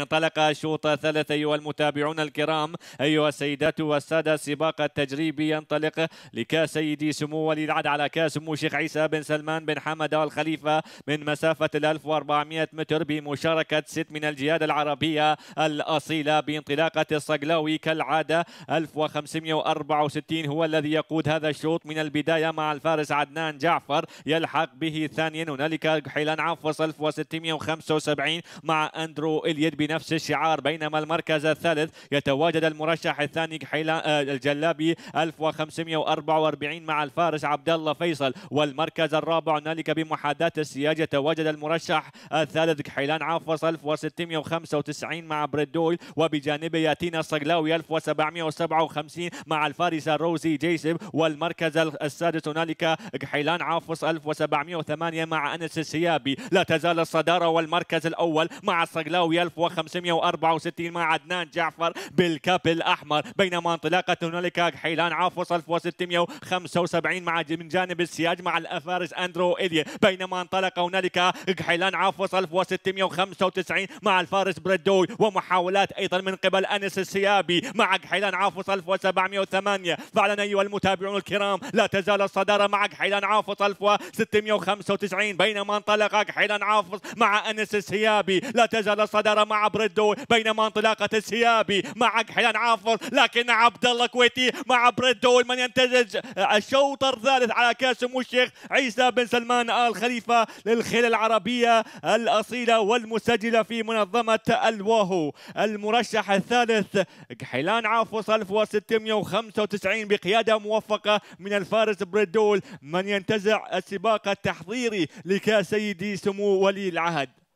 انطلق الشوط الثالث أيها المتابعون الكرام أيها السيدات والسادة السباق التجريبي ينطلق لكاس سيدي سمو ولي العهد على كاس سمو الشيخ عيسى بن سلمان بن حمد خليفه من مسافة ال 1400 متر بمشاركة ست من الجهاد العربية الأصيلة بانطلاقة الصقلاوي كالعادة 1564 هو الذي يقود هذا الشوط من البداية مع الفارس عدنان جعفر يلحق به ثانيا هنالك حيلان عفص 1675 مع أندرو إليد بنفس الشعار بينما المركز الثالث يتواجد المرشح الثاني آه، الجلابي 1544 مع الفارس عبد الله فيصل والمركز الرابع هنالك بمحاذاة السياج يتواجد المرشح الثالث كحيلان عافص 1695 مع بريدويل وبجانبه ياتينا الصقلاوي 1757 مع الفارس روزي جيسب والمركز السادس هنالك كحيلان عافص 1708 مع انس السيابي لا تزال الصداره والمركز الاول مع الصقلاوي 1000 564 مع عدنان جعفر بالكاب الاحمر بينما انطلاقه هنالك حيلان عافوس وصل 675 مع من جانب السياج مع الافارس اندرو ايليا بينما انطلق هنالك حيلان عافوس 1695 695 مع الفارس بريدوي ومحاولات ايضا من قبل انس السيابي مع حيلان عافوس 1708 708 فعلا ايها المتابعون الكرام لا تزال الصداره مع حيلان عافوس 1695 695 بينما انطلق حيلان عافوس مع انس السيابي لا تزال الصداره مع مع بريدو بينما انطلاقة السيابي مع حيلان عافر لكن عبد الله كويتي مع بريدو من ينتزج الشوط الثالث على كاس سمو الشيخ عيسى بن سلمان آل خليفة للخيل العربية الأصيلة والمسجلة في منظمة الواهو المرشح الثالث حيلان عافر 1695 بقيادة موفقة من الفارس بريدول من ينتزع السباق التحضيري لكاس سيدي سمو ولي العهد